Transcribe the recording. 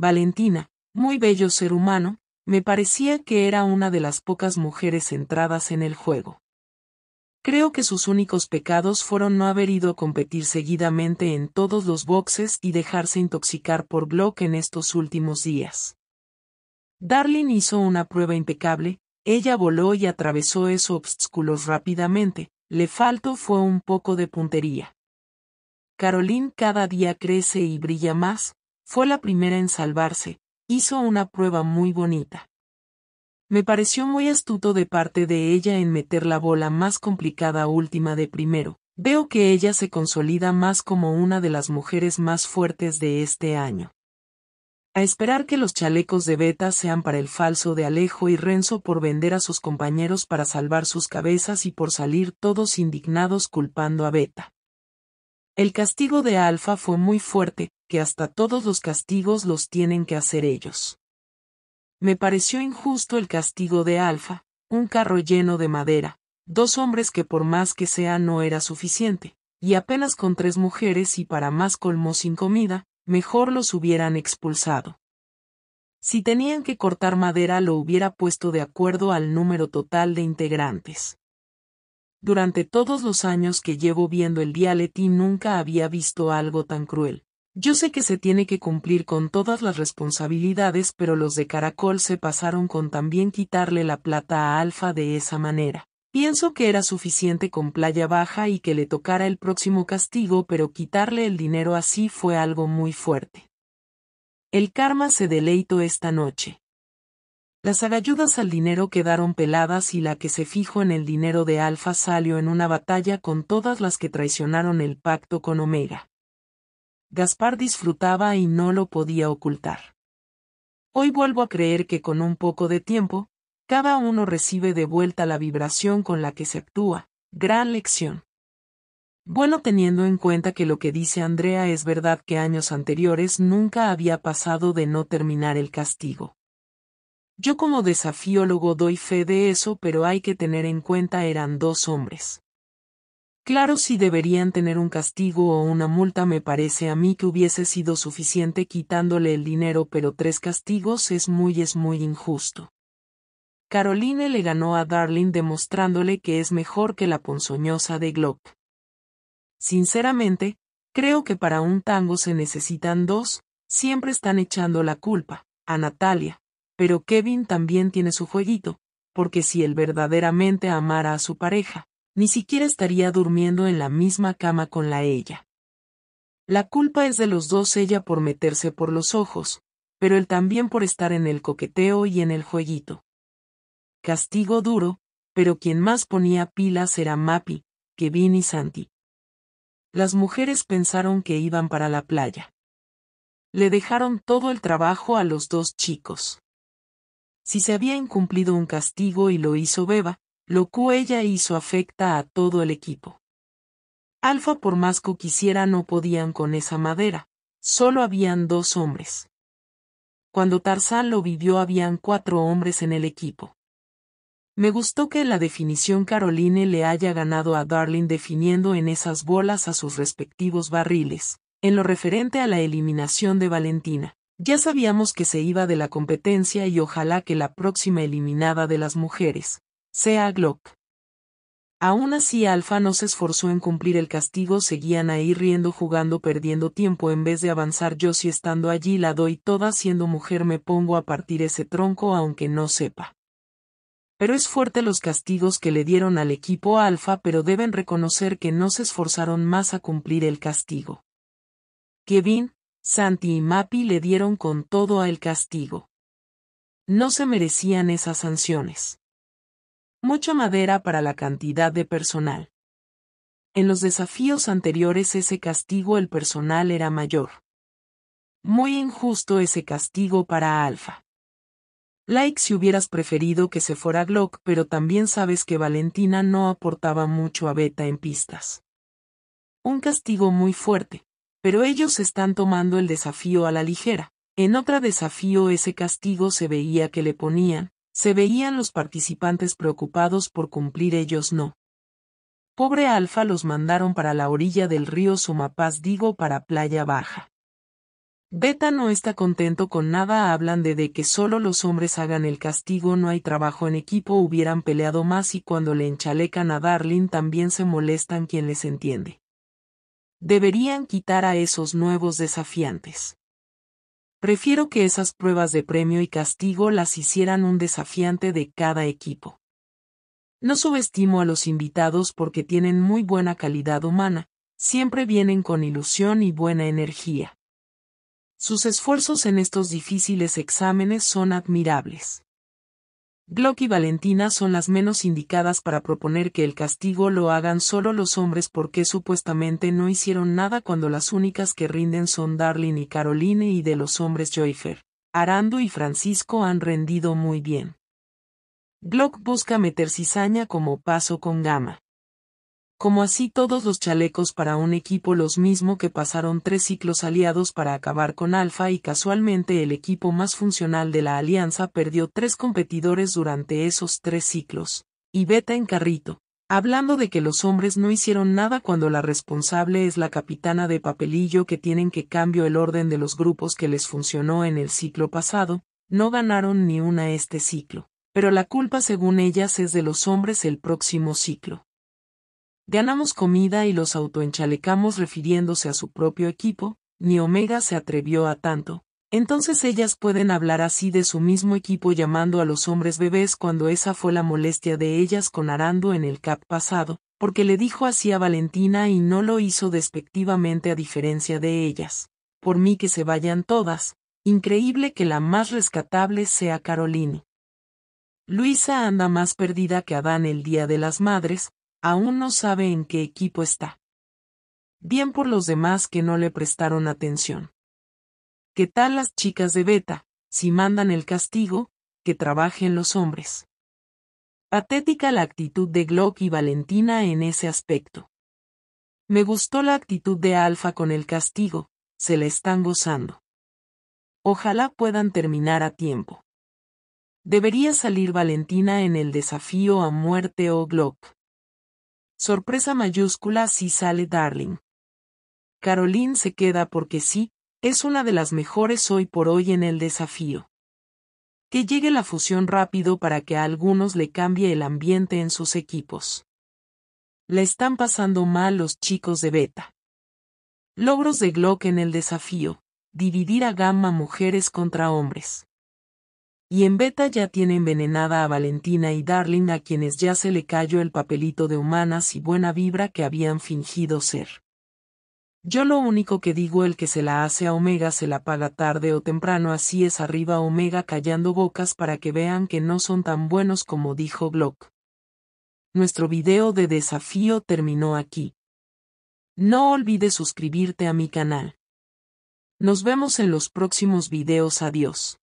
Valentina, muy bello ser humano, me parecía que era una de las pocas mujeres entradas en el juego. Creo que sus únicos pecados fueron no haber ido a competir seguidamente en todos los boxes y dejarse intoxicar por Glock en estos últimos días. Darling hizo una prueba impecable, ella voló y atravesó esos obstáculos rápidamente, le faltó fue un poco de puntería. Caroline cada día crece y brilla más, fue la primera en salvarse, hizo una prueba muy bonita. Me pareció muy astuto de parte de ella en meter la bola más complicada última de primero. Veo que ella se consolida más como una de las mujeres más fuertes de este año. A esperar que los chalecos de Beta sean para el falso de Alejo y Renzo por vender a sus compañeros para salvar sus cabezas y por salir todos indignados culpando a Beta. El castigo de Alfa fue muy fuerte, que hasta todos los castigos los tienen que hacer ellos. Me pareció injusto el castigo de Alfa, un carro lleno de madera, dos hombres que por más que sea no era suficiente, y apenas con tres mujeres y para más colmo sin comida, mejor los hubieran expulsado. Si tenían que cortar madera lo hubiera puesto de acuerdo al número total de integrantes. Durante todos los años que llevo viendo el dialeti nunca había visto algo tan cruel. Yo sé que se tiene que cumplir con todas las responsabilidades, pero los de Caracol se pasaron con también quitarle la plata a Alfa de esa manera. Pienso que era suficiente con Playa Baja y que le tocara el próximo castigo, pero quitarle el dinero así fue algo muy fuerte. El karma se deleitó esta noche. Las agayudas al dinero quedaron peladas y la que se fijó en el dinero de Alfa salió en una batalla con todas las que traicionaron el pacto con Omega. Gaspar disfrutaba y no lo podía ocultar. Hoy vuelvo a creer que con un poco de tiempo, cada uno recibe de vuelta la vibración con la que se actúa. Gran lección. Bueno teniendo en cuenta que lo que dice Andrea es verdad que años anteriores nunca había pasado de no terminar el castigo. Yo como desafiólogo doy fe de eso, pero hay que tener en cuenta eran dos hombres. Claro si deberían tener un castigo o una multa me parece a mí que hubiese sido suficiente quitándole el dinero pero tres castigos es muy es muy injusto. Caroline le ganó a Darling demostrándole que es mejor que la ponzoñosa de Glock. Sinceramente, creo que para un tango se necesitan dos, siempre están echando la culpa, a Natalia, pero Kevin también tiene su jueguito, porque si él verdaderamente amara a su pareja, ni siquiera estaría durmiendo en la misma cama con la ella. La culpa es de los dos ella por meterse por los ojos, pero él también por estar en el coqueteo y en el jueguito. Castigo duro, pero quien más ponía pilas era Mapi, Kevin y Santi. Las mujeres pensaron que iban para la playa. Le dejaron todo el trabajo a los dos chicos. Si se había incumplido un castigo y lo hizo Beba, lo que ella hizo afecta a todo el equipo. Alfa por más que quisiera no podían con esa madera, solo habían dos hombres. Cuando Tarzán lo vivió habían cuatro hombres en el equipo. Me gustó que la definición Caroline le haya ganado a Darling definiendo en esas bolas a sus respectivos barriles, en lo referente a la eliminación de Valentina. Ya sabíamos que se iba de la competencia y ojalá que la próxima eliminada de las mujeres, sea Glock. Aún así Alfa no se esforzó en cumplir el castigo, seguían ahí riendo, jugando, perdiendo tiempo en vez de avanzar yo si estando allí la doy toda siendo mujer me pongo a partir ese tronco aunque no sepa. Pero es fuerte los castigos que le dieron al equipo Alfa, pero deben reconocer que no se esforzaron más a cumplir el castigo. Kevin, Santi y Mapi le dieron con todo al castigo. No se merecían esas sanciones mucha madera para la cantidad de personal. En los desafíos anteriores ese castigo el personal era mayor. Muy injusto ese castigo para Alfa. Like si hubieras preferido que se fuera Glock, pero también sabes que Valentina no aportaba mucho a Beta en pistas. Un castigo muy fuerte, pero ellos están tomando el desafío a la ligera. En otro desafío ese castigo se veía que le ponían, se veían los participantes preocupados por cumplir ellos no. Pobre Alfa los mandaron para la orilla del río Sumapaz digo para Playa Baja. Beta no está contento con nada hablan de, de que solo los hombres hagan el castigo no hay trabajo en equipo hubieran peleado más y cuando le enchalecan a Darling también se molestan quien les entiende. Deberían quitar a esos nuevos desafiantes. Prefiero que esas pruebas de premio y castigo las hicieran un desafiante de cada equipo. No subestimo a los invitados porque tienen muy buena calidad humana, siempre vienen con ilusión y buena energía. Sus esfuerzos en estos difíciles exámenes son admirables. Glock y Valentina son las menos indicadas para proponer que el castigo lo hagan solo los hombres porque supuestamente no hicieron nada cuando las únicas que rinden son Darling y Caroline y de los hombres Joyfer. Arando y Francisco han rendido muy bien. Glock busca meter cizaña como paso con gama como así todos los chalecos para un equipo los mismo que pasaron tres ciclos aliados para acabar con Alfa y casualmente el equipo más funcional de la alianza perdió tres competidores durante esos tres ciclos. Y Beta en carrito, hablando de que los hombres no hicieron nada cuando la responsable es la capitana de papelillo que tienen que cambio el orden de los grupos que les funcionó en el ciclo pasado, no ganaron ni una este ciclo. Pero la culpa según ellas es de los hombres el próximo ciclo. Ganamos comida y los autoenchalecamos refiriéndose a su propio equipo, ni Omega se atrevió a tanto. Entonces ellas pueden hablar así de su mismo equipo llamando a los hombres bebés cuando esa fue la molestia de ellas con Arando en el cap pasado, porque le dijo así a Valentina y no lo hizo despectivamente a diferencia de ellas. Por mí que se vayan todas, increíble que la más rescatable sea Caroline. Luisa anda más perdida que Adán el día de las madres, aún no sabe en qué equipo está. Bien por los demás que no le prestaron atención. ¿Qué tal las chicas de beta? Si mandan el castigo, que trabajen los hombres. Patética la actitud de Glock y Valentina en ese aspecto. Me gustó la actitud de Alfa con el castigo, se la están gozando. Ojalá puedan terminar a tiempo. Debería salir Valentina en el desafío a muerte o Glock. Sorpresa mayúscula si sale Darling. Caroline se queda porque sí, es una de las mejores hoy por hoy en el desafío. Que llegue la fusión rápido para que a algunos le cambie el ambiente en sus equipos. La están pasando mal los chicos de Beta. Logros de Glock en el desafío. Dividir a Gamma mujeres contra hombres y en beta ya tiene envenenada a Valentina y Darling a quienes ya se le cayó el papelito de humanas y buena vibra que habían fingido ser. Yo lo único que digo el que se la hace a Omega se la paga tarde o temprano así es arriba Omega callando bocas para que vean que no son tan buenos como dijo Glock. Nuestro video de desafío terminó aquí. No olvides suscribirte a mi canal. Nos vemos en los próximos videos adiós.